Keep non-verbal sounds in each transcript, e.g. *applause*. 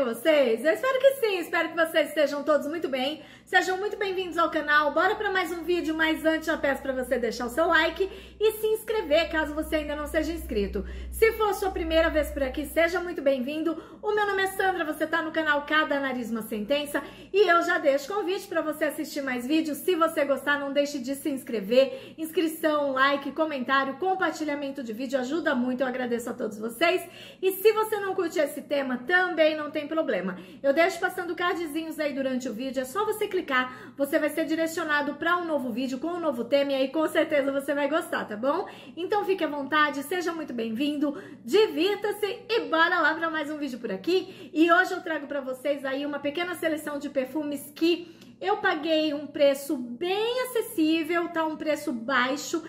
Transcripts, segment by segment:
com vocês? Eu espero que sim, espero que vocês estejam todos muito bem. Sejam muito bem-vindos ao canal. Bora para mais um vídeo, mas antes eu peço para você deixar o seu like e se inscrever, caso você ainda não seja inscrito. Se for sua primeira vez por aqui, seja muito bem-vindo. O meu nome é Sandra, você está no canal Cada Nariz Uma Sentença e eu já deixo convite para você assistir mais vídeos. Se você gostar, não deixe de se inscrever. Inscrição, like, comentário, compartilhamento de vídeo ajuda muito. Eu agradeço a todos vocês. E se você não curte esse tema, também não tem problema. Eu deixo passando cardzinhos aí durante o vídeo, é só você clicar, você vai ser direcionado para um novo vídeo com um novo tema e aí com certeza você vai gostar, tá bom? Então fique à vontade, seja muito bem-vindo, divirta-se e bora lá para mais um vídeo por aqui. E hoje eu trago para vocês aí uma pequena seleção de perfumes que eu paguei um preço bem acessível, tá? Um preço baixo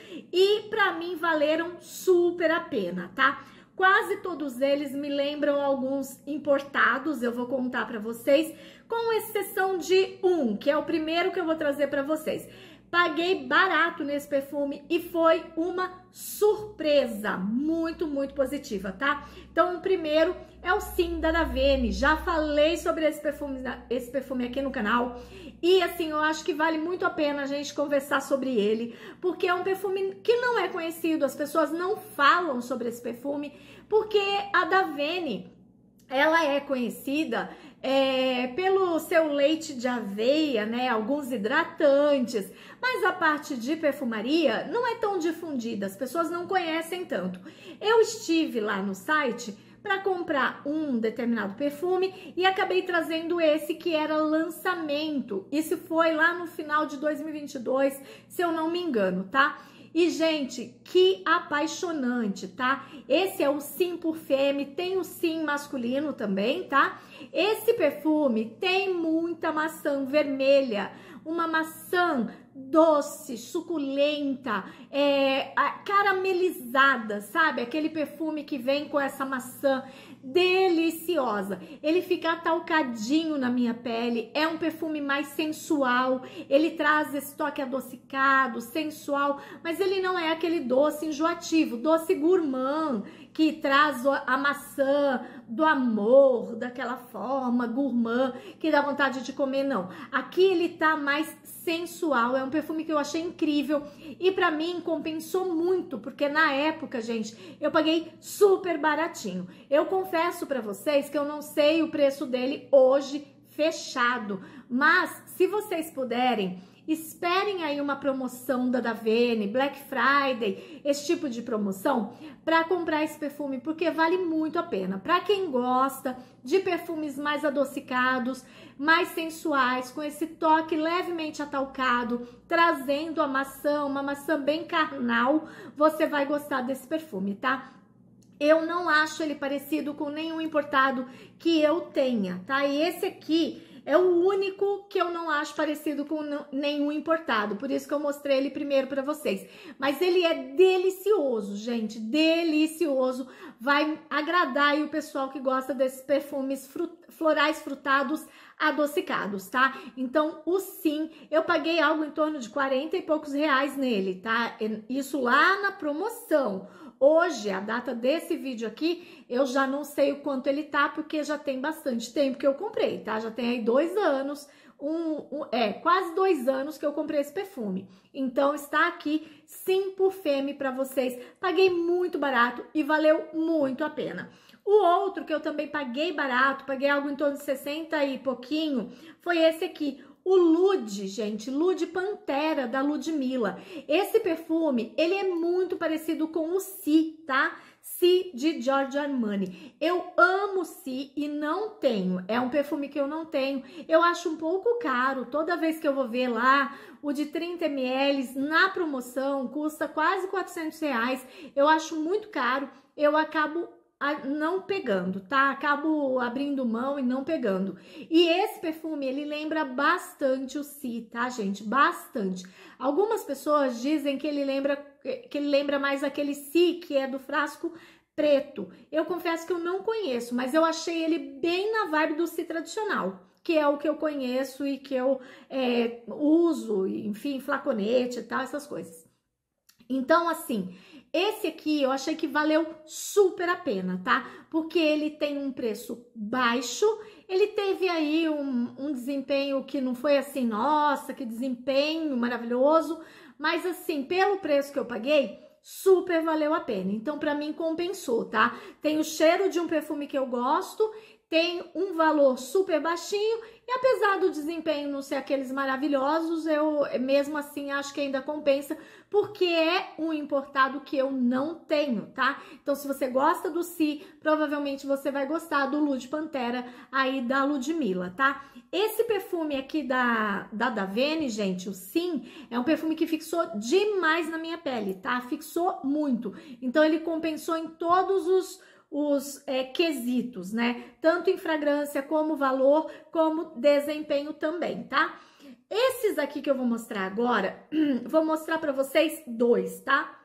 e para mim valeram super a pena, tá? Quase todos eles me lembram alguns importados, eu vou contar para vocês, com exceção de um, que é o primeiro que eu vou trazer para vocês. Paguei barato nesse perfume e foi uma surpresa muito, muito positiva, tá? Então, o primeiro é o Sim da Davene. Já falei sobre esse perfume, esse perfume aqui no canal. E assim, eu acho que vale muito a pena a gente conversar sobre ele, porque é um perfume que não é conhecido, as pessoas não falam sobre esse perfume, porque a Davene, ela é conhecida é, pelo seu leite de aveia, né, alguns hidratantes, mas a parte de perfumaria não é tão difundida, as pessoas não conhecem tanto. Eu estive lá no site para comprar um determinado perfume e acabei trazendo esse que era lançamento. Isso foi lá no final de 2022, se eu não me engano, tá? E, gente, que apaixonante, tá? Esse é o Sim por Femme, tem o Sim masculino também, tá? Esse perfume tem muita maçã vermelha, uma maçã doce, suculenta, é, caramelizada, sabe? Aquele perfume que vem com essa maçã deliciosa. Ele fica talcadinho na minha pele, é um perfume mais sensual, ele traz esse toque adocicado, sensual, mas ele não é aquele doce enjoativo, doce gourmand que traz a maçã, do amor, daquela forma gourmand que dá vontade de comer, não. Aqui ele tá mais sensual, é um perfume que eu achei incrível e para mim compensou muito, porque na época, gente, eu paguei super baratinho. Eu confesso para vocês que eu não sei o preço dele hoje fechado, mas se vocês puderem, esperem aí uma promoção da Davene, Black Friday, esse tipo de promoção para comprar esse perfume, porque vale muito a pena. Para quem gosta de perfumes mais adocicados, mais sensuais, com esse toque levemente atalcado, trazendo a maçã, uma maçã bem carnal, você vai gostar desse perfume, tá? Eu não acho ele parecido com nenhum importado que eu tenha, tá? E esse aqui é o único que eu não acho parecido com nenhum importado, por isso que eu mostrei ele primeiro para vocês. Mas ele é delicioso, gente, delicioso. Vai agradar aí o pessoal que gosta desses perfumes frut florais frutados adocicados, tá? Então, o Sim, eu paguei algo em torno de 40 e poucos reais nele, tá? Isso lá na promoção. Hoje, a data desse vídeo aqui, eu já não sei o quanto ele tá, porque já tem bastante tempo que eu comprei, tá? Já tem aí dois anos, um, um, é, quase dois anos que eu comprei esse perfume. Então está aqui sim Femme para vocês. Paguei muito barato e valeu muito a pena. O outro que eu também paguei barato, paguei algo em torno de 60 e pouquinho, foi esse aqui, o Lude, gente, Lude Pantera da Ludmilla. Esse perfume, ele é muito parecido com o Si, tá? Si de Giorgio Armani. Eu amo Si e não tenho. É um perfume que eu não tenho. Eu acho um pouco caro. Toda vez que eu vou ver lá, o de 30 ml na promoção custa quase 400 reais. Eu acho muito caro. Eu acabo não pegando, tá? Acabo abrindo mão e não pegando. E esse perfume, ele lembra bastante o Si, tá, gente? Bastante. Algumas pessoas dizem que ele lembra que ele lembra mais aquele Si que é do frasco preto. Eu confesso que eu não conheço, mas eu achei ele bem na vibe do Si tradicional que é o que eu conheço e que eu é, uso, enfim, flaconete e tal, essas coisas. Então, assim, esse aqui eu achei que valeu super a pena, tá? Porque ele tem um preço baixo, ele teve aí um, um desempenho que não foi assim, nossa, que desempenho maravilhoso, mas assim, pelo preço que eu paguei, super valeu a pena. Então, para mim, compensou, tá? Tem o cheiro de um perfume que eu gosto tem um valor super baixinho e apesar do desempenho não ser aqueles maravilhosos, eu mesmo assim acho que ainda compensa porque é um importado que eu não tenho, tá? Então se você gosta do Si, provavelmente você vai gostar do Lude Pantera aí da Ludmilla, tá? Esse perfume aqui da da Davene, gente, o Sim, é um perfume que fixou demais na minha pele, tá? Fixou muito. Então ele compensou em todos os os é, quesitos, né? Tanto em fragrância, como valor, como desempenho também, tá? Esses aqui que eu vou mostrar agora, *clears throat* vou mostrar para vocês dois, tá?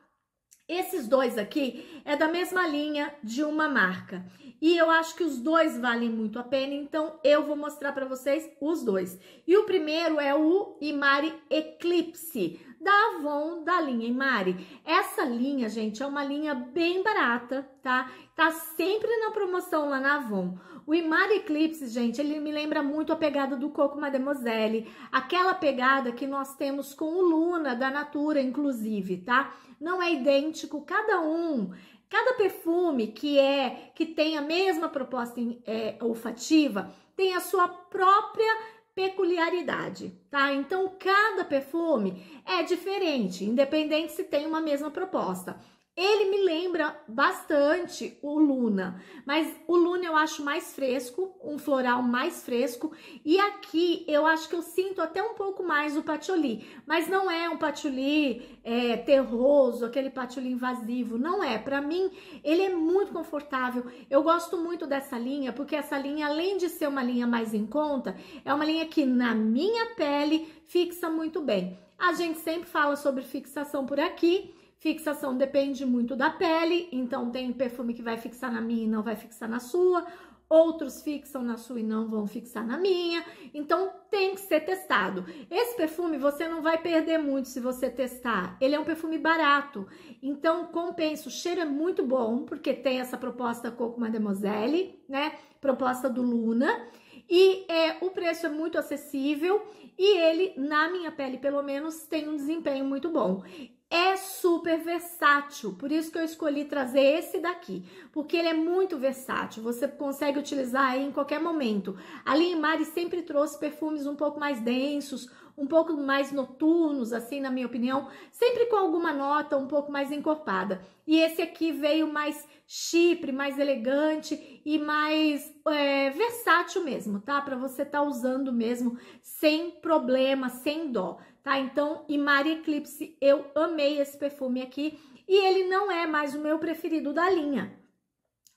Esses dois aqui é da mesma linha de uma marca. E eu acho que os dois valem muito a pena, então eu vou mostrar para vocês os dois. E o primeiro é o Imari Eclipse, da Avon, da linha Imari. Essa linha, gente, é uma linha bem barata, tá? Tá sempre na promoção lá na Avon. O Imari Eclipse, gente, ele me lembra muito a pegada do Coco Mademoiselle, aquela pegada que nós temos com o Luna, da Natura, inclusive, tá? Não é idêntico, cada um Cada perfume que é que tem a mesma proposta é, olfativa tem a sua própria peculiaridade, tá? Então cada perfume é diferente, independente se tem uma mesma proposta. Ele me lembra bastante o Luna, mas o Luna eu acho mais fresco, um floral mais fresco, e aqui eu acho que eu sinto até um pouco mais o patchouli, mas não é um patchouli é, terroso, aquele patchouli invasivo, não é. Para mim, ele é muito confortável. Eu gosto muito dessa linha, porque essa linha, além de ser uma linha mais em conta, é uma linha que na minha pele fixa muito bem. A gente sempre fala sobre fixação por aqui. Fixação depende muito da pele, então tem perfume que vai fixar na minha e não vai fixar na sua, outros fixam na sua e não vão fixar na minha. Então tem que ser testado. Esse perfume você não vai perder muito se você testar. Ele é um perfume barato, então compensa. O cheiro é muito bom porque tem essa proposta Coco Mademoiselle, né? Proposta do Luna. E é, o preço é muito acessível e ele, na minha pele pelo menos, tem um desempenho muito bom é super versátil. Por isso que eu escolhi trazer esse daqui, porque ele é muito versátil. Você consegue utilizar aí em qualquer momento. A Linha Mari sempre trouxe perfumes um pouco mais densos, um pouco mais noturnos, assim, na minha opinião, sempre com alguma nota um pouco mais encorpada. E esse aqui veio mais chipre, mais elegante e mais é, versátil mesmo, tá? Para você estar tá usando mesmo sem problema, sem dó tá? Então, e Maria Eclipse, eu amei esse perfume aqui. E ele não é mais o meu preferido da linha,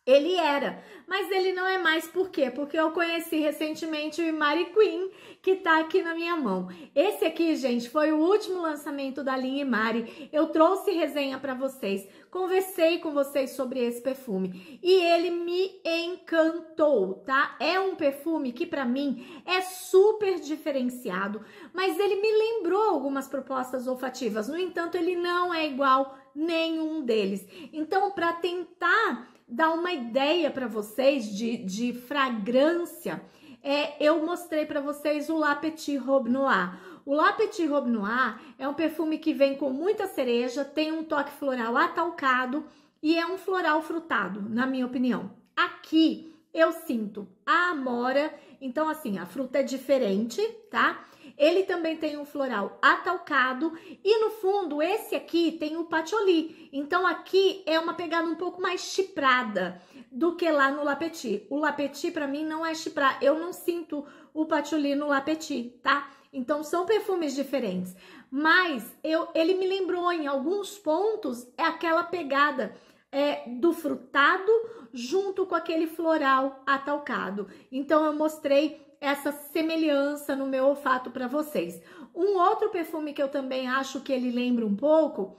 ele era, mas ele não é mais por quê? Porque eu conheci recentemente o Imari Queen, que tá aqui na minha mão. Esse aqui, gente, foi o último lançamento da linha Imari. Eu trouxe resenha para vocês, conversei com vocês sobre esse perfume e ele me encantou, tá? É um perfume que para mim é super diferenciado, mas ele me lembrou algumas propostas olfativas. No entanto, ele não é igual nenhum deles. Então, para tentar dar uma ideia para vocês de, de fragrância, é, eu mostrei para vocês o La Petit Robe Noir. O La Petit Robe Noir é um perfume que vem com muita cereja, tem um toque floral atalcado e é um floral frutado, na minha opinião. Aqui eu sinto a amora, então assim, a fruta é diferente, tá? Ele também tem um floral atalcado e no fundo esse aqui tem o patchouli. Então aqui é uma pegada um pouco mais chiprada do que lá no lapeti. O lapeti para mim não é chiprá, eu não sinto o patchouli no lapeti, tá? Então são perfumes diferentes, mas eu, ele me lembrou em alguns pontos é aquela pegada é, do frutado junto com aquele floral atalcado. Então eu mostrei essa semelhança no meu olfato para vocês. Um outro perfume que eu também acho que ele lembra um pouco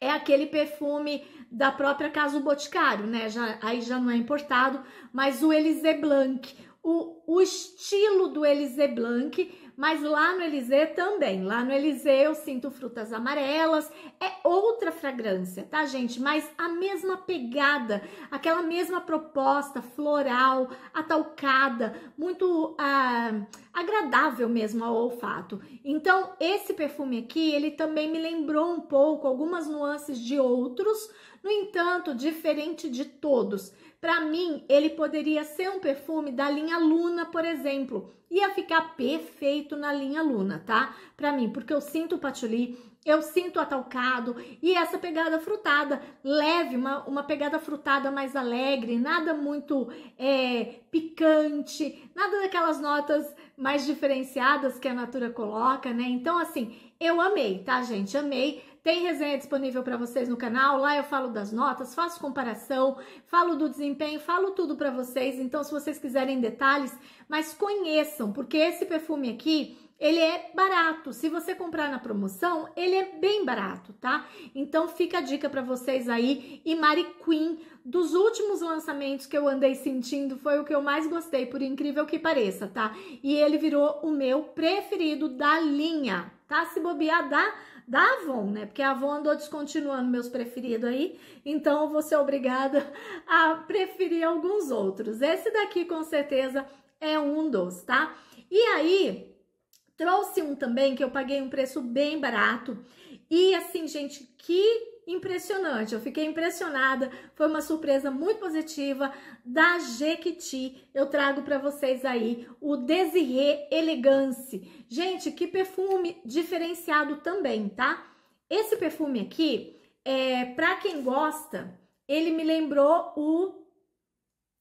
é aquele perfume da própria Casa do Boticário, né? Já, aí já não é importado, mas o Elise Blanc. O, o estilo do Elise Blanc mas lá no Eliseu também. Lá no Eliseu eu sinto frutas amarelas. É outra fragrância, tá, gente? Mas a mesma pegada, aquela mesma proposta floral, atalcada, muito ah, agradável mesmo ao olfato. Então, esse perfume aqui, ele também me lembrou um pouco algumas nuances de outros, no entanto, diferente de todos. Para mim, ele poderia ser um perfume da linha Luna, por exemplo, ia ficar perfeito na linha Luna, tá? Para mim, porque eu sinto o patchouli, eu sinto o atalcado e essa pegada frutada, leve, uma, uma pegada frutada mais alegre, nada muito é, picante, nada daquelas notas mais diferenciadas que a natura coloca, né? Então, assim, eu amei, tá, gente? Amei. Tem resenha disponível para vocês no canal. Lá eu falo das notas, faço comparação, falo do desempenho, falo tudo para vocês. Então, se vocês quiserem detalhes, mas conheçam, porque esse perfume aqui ele é barato. Se você comprar na promoção, ele é bem barato, tá? Então fica a dica para vocês aí. E Mari Queen, dos últimos lançamentos que eu andei sentindo, foi o que eu mais gostei, por incrível que pareça, tá? E ele virou o meu preferido da linha, tá? Se bobear, dá da Avon, né? Porque a Avon andou descontinuando meus preferidos aí, então eu vou ser obrigada a preferir alguns outros. Esse daqui com certeza é um dos, tá? E aí, trouxe um também que eu paguei um preço bem barato. E assim, gente, que impressionante. Eu fiquei impressionada. Foi uma surpresa muito positiva da Jequiti. Eu trago para vocês aí o Desirê Elegance. Gente, que perfume diferenciado também, tá? Esse perfume aqui, é, para quem gosta, ele me lembrou o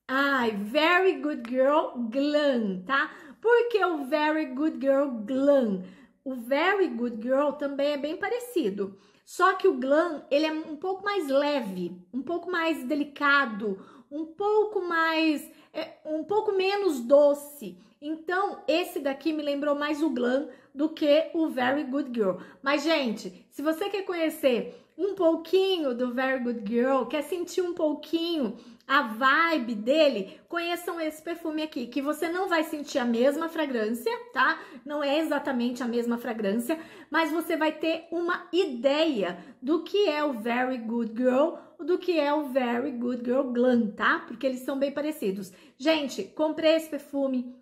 Ai, Very Good Girl Glam, tá? Porque o Very Good Girl Glam? O Very Good Girl também é bem parecido. Só que o glam, ele é um pouco mais leve, um pouco mais delicado, um pouco mais é, um pouco menos doce. Então, esse daqui me lembrou mais o glam do que o Very Good Girl. Mas gente, se você quer conhecer um pouquinho do Very Good Girl, quer sentir um pouquinho a vibe dele, conheçam esse perfume aqui, que você não vai sentir a mesma fragrância, tá? Não é exatamente a mesma fragrância, mas você vai ter uma ideia do que é o Very Good Girl do que é o Very Good Girl Glam, tá? Porque eles são bem parecidos. Gente, comprei esse perfume,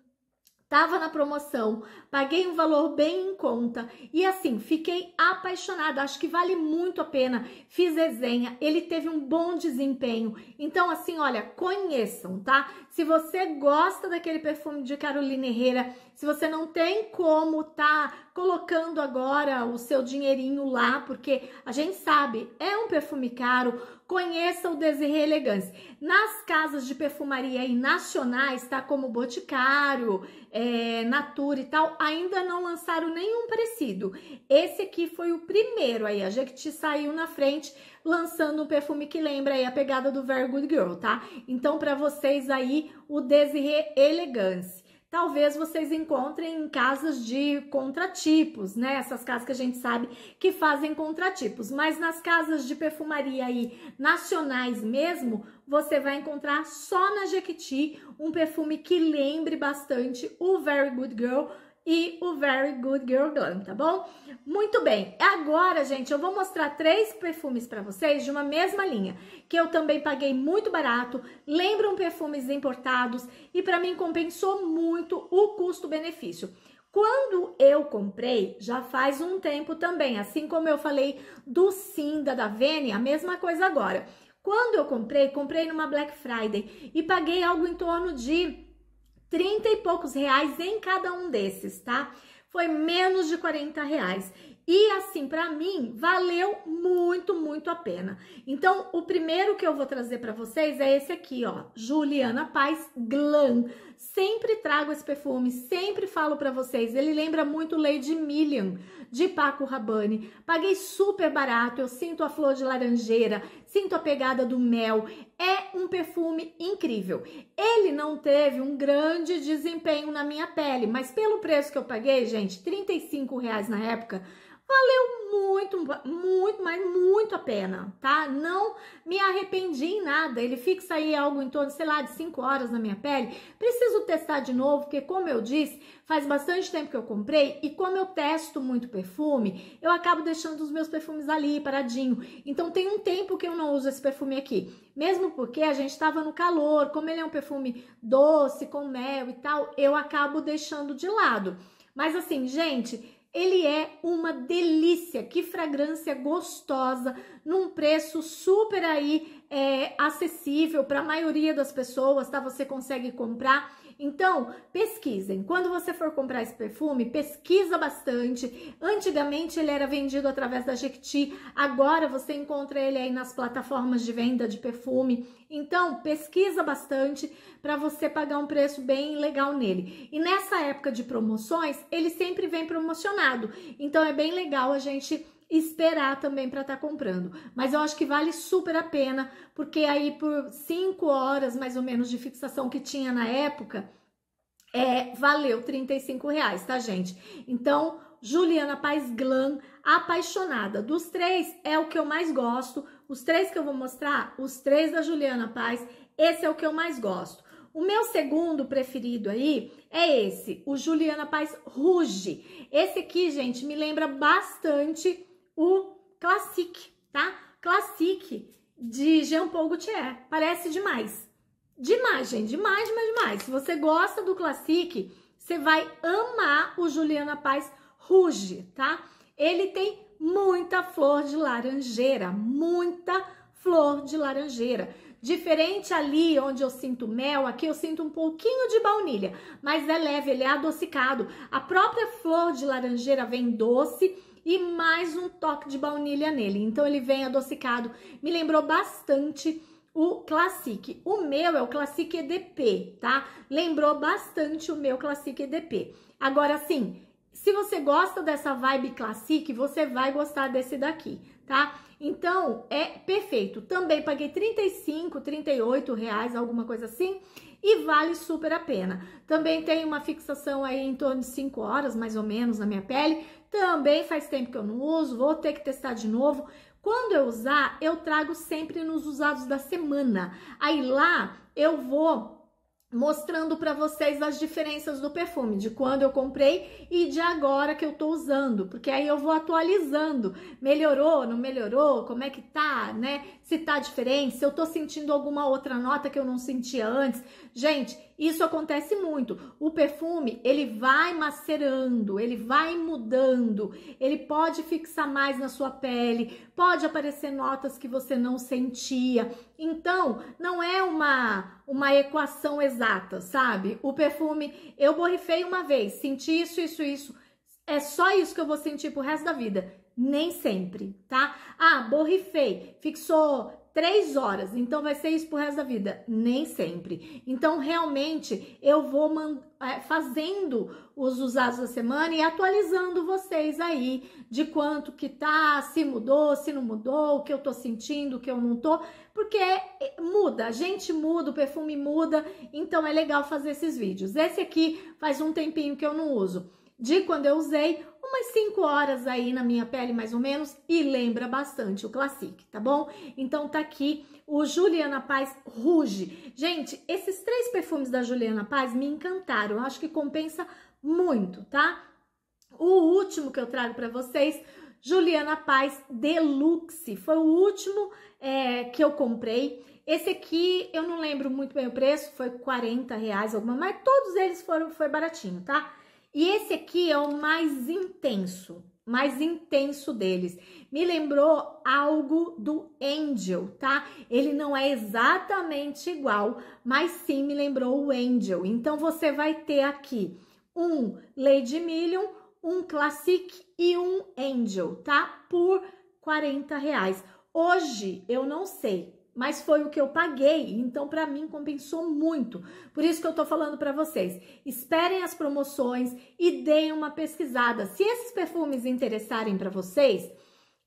Tava na promoção, paguei um valor bem em conta e assim, fiquei apaixonada. Acho que vale muito a pena. Fiz resenha, ele teve um bom desempenho. Então assim, olha, conheçam, tá? Se você gosta daquele perfume de Carolina Herrera, se você não tem como tá colocando agora o seu dinheirinho lá, porque a gente sabe, é um perfume caro Conheça o Desirê Elegance. Nas casas de perfumaria aí nacionais, tá? Como Boticário, é, Natura e tal, ainda não lançaram nenhum parecido. Esse aqui foi o primeiro aí. A Jequiti saiu na frente lançando um perfume que lembra aí a pegada do Very Good Girl, tá? Então, para vocês aí, o Desirê Elegance talvez vocês encontrem em casas de contratipos, né? Essas casas que a gente sabe que fazem contratipos. Mas nas casas de perfumaria aí nacionais mesmo, você vai encontrar só na Jequiti um perfume que lembre bastante o Very Good Girl e o Very Good Girl Glam, tá bom? Muito bem, é agora, gente, eu vou mostrar três perfumes para vocês de uma mesma linha, que eu também paguei muito barato, lembram perfumes importados e para mim compensou muito o custo-benefício. Quando eu comprei, já faz um tempo também, assim como eu falei do Cinda da Vene, a mesma coisa agora. Quando eu comprei, comprei numa Black Friday e paguei algo em torno de 30 e poucos reais em cada um desses, tá? Foi menos de 40 reais. E assim, para mim, valeu muito, muito a pena. Então, o primeiro que eu vou trazer para vocês é esse aqui, ó, Juliana Paz Glam. Sempre trago esse perfume, sempre falo para vocês. Ele lembra muito Lady Million de Paco Rabanne. Paguei super barato, eu sinto a flor de laranjeira, Sinto a pegada do mel. É um perfume incrível. Ele não teve um grande desempenho na minha pele, mas pelo preço que eu paguei, gente, 35 reais na época, valeu muito, muito, mas muito a pena, tá? Não me arrependi em nada. Ele fixa aí algo em torno, sei lá, de 5 horas na minha pele. Preciso testar de novo, porque como eu disse, faz bastante tempo que eu comprei e como eu testo muito perfume, eu acabo deixando os meus perfumes ali paradinho. Então tem um tempo que eu não uso esse perfume aqui. Mesmo porque a gente estava no calor, como ele é um perfume doce, com mel e tal, eu acabo deixando de lado. Mas assim, gente, ele é uma delícia, que fragrância gostosa, num preço super aí é, acessível para a maioria das pessoas, tá? Você consegue comprar então, pesquisem. Quando você for comprar esse perfume, pesquisa bastante. Antigamente ele era vendido através da Jequiti, agora você encontra ele aí nas plataformas de venda de perfume. Então, pesquisa bastante para você pagar um preço bem legal nele. E nessa época de promoções, ele sempre vem promocionado. Então, é bem legal a gente esperar também para estar tá comprando. Mas eu acho que vale super a pena, porque aí por cinco horas mais ou menos de fixação que tinha na época, é, valeu 35 reais, tá, gente? Então, Juliana Paz Glam, apaixonada. Dos três, é o que eu mais gosto. Os três que eu vou mostrar, os três da Juliana Paz, esse é o que eu mais gosto. O meu segundo preferido aí é esse, o Juliana Paz Ruge. Esse aqui, gente, me lembra bastante o Classic, tá? Classic de Jean Paul Gaultier. Parece demais. Demais, gente. Demais, demais, demais. Se você gosta do Classic, você vai amar o Juliana Paz Ruge, tá? Ele tem muita flor de laranjeira, muita flor de laranjeira. Diferente ali onde eu sinto mel, aqui eu sinto um pouquinho de baunilha, mas é leve, ele é adocicado. A própria flor de laranjeira vem doce e mais um toque de baunilha nele. Então ele vem adocicado. Me lembrou bastante o Classic. O meu é o Classic EDP, tá? Lembrou bastante o meu Classic EDP. Agora sim, se você gosta dessa vibe Classic, você vai gostar desse daqui, tá? Então, é perfeito. Também paguei 35, 38 reais, alguma coisa assim, e vale super a pena. Também tem uma fixação aí em torno de 5 horas, mais ou menos, na minha pele. Também faz tempo que eu não uso, vou ter que testar de novo. Quando eu usar, eu trago sempre nos usados da semana. Aí lá eu vou mostrando para vocês as diferenças do perfume, de quando eu comprei e de agora que eu tô usando, porque aí eu vou atualizando. Melhorou, não melhorou? Como é que tá, né? Se tá diferente, se eu tô sentindo alguma outra nota que eu não sentia antes. Gente, isso acontece muito. O perfume, ele vai macerando, ele vai mudando, ele pode fixar mais na sua pele, pode aparecer notas que você não sentia. Então, não é uma uma equação exata, sabe? O perfume, eu borrifei uma vez, senti isso, isso, isso. É só isso que eu vou sentir pro resto da vida. Nem sempre, tá? Ah, borrifei, fixou três horas, então vai ser isso pro resto da vida? Nem sempre. Então, realmente, eu vou é, fazendo os usados da semana e atualizando vocês aí de quanto que tá, se mudou, se não mudou, o que eu tô sentindo, o que eu não tô, porque é, muda, a gente muda, o perfume muda, então é legal fazer esses vídeos. Esse aqui faz um tempinho que eu não uso. De quando eu usei, umas 5 horas aí na minha pele, mais ou menos, e lembra bastante o Classic, tá bom? Então tá aqui o Juliana Paz Ruge. Gente, esses três perfumes da Juliana Paz me encantaram, eu acho que compensa muito, tá? O último que eu trago para vocês, Juliana Paz Deluxe, foi o último é, que eu comprei. Esse aqui eu não lembro muito bem o preço, foi 40 reais alguma, mas todos eles foram foi baratinho, tá? E esse aqui é o mais intenso, mais intenso deles. Me lembrou algo do Angel, tá? Ele não é exatamente igual, mas sim me lembrou o Angel. Então você vai ter aqui um Lady Million, um Classic e um Angel, tá? Por 40 reais. Hoje eu não sei, mas foi o que eu paguei, então para mim compensou muito. Por isso que eu tô falando para vocês, esperem as promoções e deem uma pesquisada. Se esses perfumes interessarem para vocês,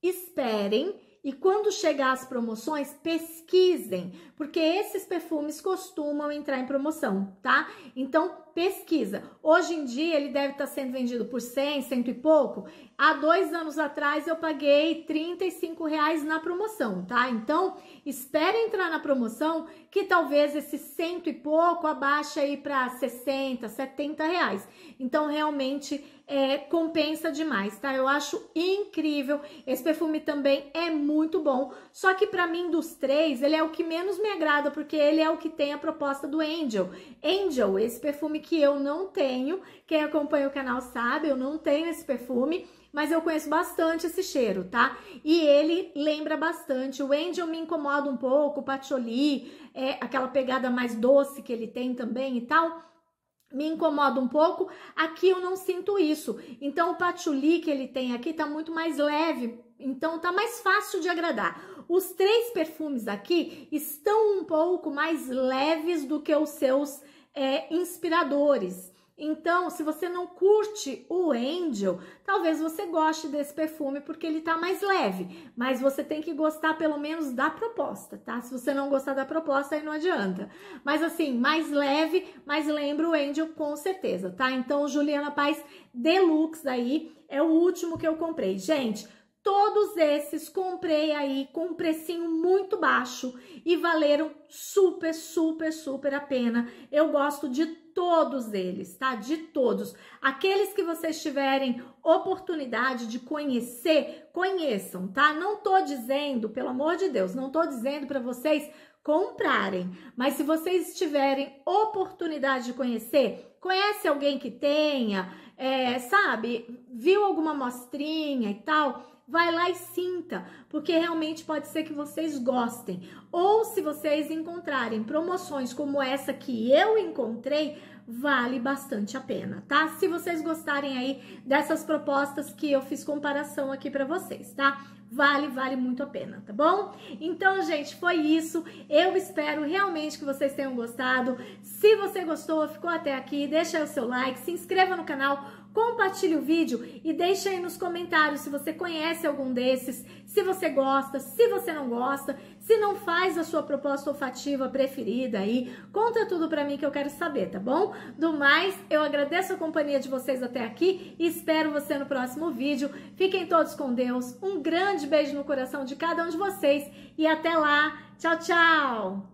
esperem e quando chegar as promoções, pesquisem, porque esses perfumes costumam entrar em promoção, tá? Então, pesquisa. Hoje em dia, ele deve estar tá sendo vendido por 100, cento e pouco. Há dois anos atrás, eu paguei 35 reais na promoção, tá? Então, espere entrar na promoção, que talvez esse cento e pouco abaixe aí para 60, 70 reais. Então, realmente é, compensa demais, tá? Eu acho incrível. Esse perfume também é muito bom. Só que para mim, dos três, ele é o que menos me agrada, porque ele é o que tem a proposta do Angel. Angel, esse perfume que eu não tenho. Quem acompanha o canal sabe, eu não tenho esse perfume mas eu conheço bastante esse cheiro, tá? E ele lembra bastante. O Angel me incomoda um pouco, o Patchouli, é, aquela pegada mais doce que ele tem também e tal me incomoda um pouco, aqui eu não sinto isso. Então o patchouli que ele tem aqui tá muito mais leve, então tá mais fácil de agradar. Os três perfumes aqui estão um pouco mais leves do que os seus é, inspiradores, então, se você não curte o Angel, talvez você goste desse perfume porque ele tá mais leve, mas você tem que gostar pelo menos da proposta, tá? Se você não gostar da proposta, aí não adianta. Mas assim, mais leve, mas lembra o Angel com certeza, tá? Então, Juliana Paz Deluxe daí é o último que eu comprei. Gente, Todos esses comprei aí com um precinho muito baixo e valeram super, super, super a pena. Eu gosto de todos eles, tá? De todos. Aqueles que vocês tiverem oportunidade de conhecer, conheçam, tá? Não tô dizendo, pelo amor de Deus, não tô dizendo para vocês comprarem, mas se vocês tiverem oportunidade de conhecer, conhece alguém que tenha, é, sabe, viu alguma mostrinha e tal, vai lá e sinta, porque realmente pode ser que vocês gostem. Ou se vocês encontrarem promoções como essa que eu encontrei, vale bastante a pena, tá? Se vocês gostarem aí dessas propostas que eu fiz comparação aqui para vocês, tá? Vale, vale muito a pena, tá bom? Então, gente, foi isso. Eu espero realmente que vocês tenham gostado. Se você gostou, ficou até aqui, deixa o seu like, se inscreva no canal compartilhe o vídeo e deixe aí nos comentários se você conhece algum desses, se você gosta, se você não gosta, se não faz a sua proposta olfativa preferida aí. Conta tudo para mim que eu quero saber, tá bom? Do mais, eu agradeço a companhia de vocês até aqui e espero você no próximo vídeo. Fiquem todos com Deus. Um grande beijo no coração de cada um de vocês e até lá. Tchau, tchau.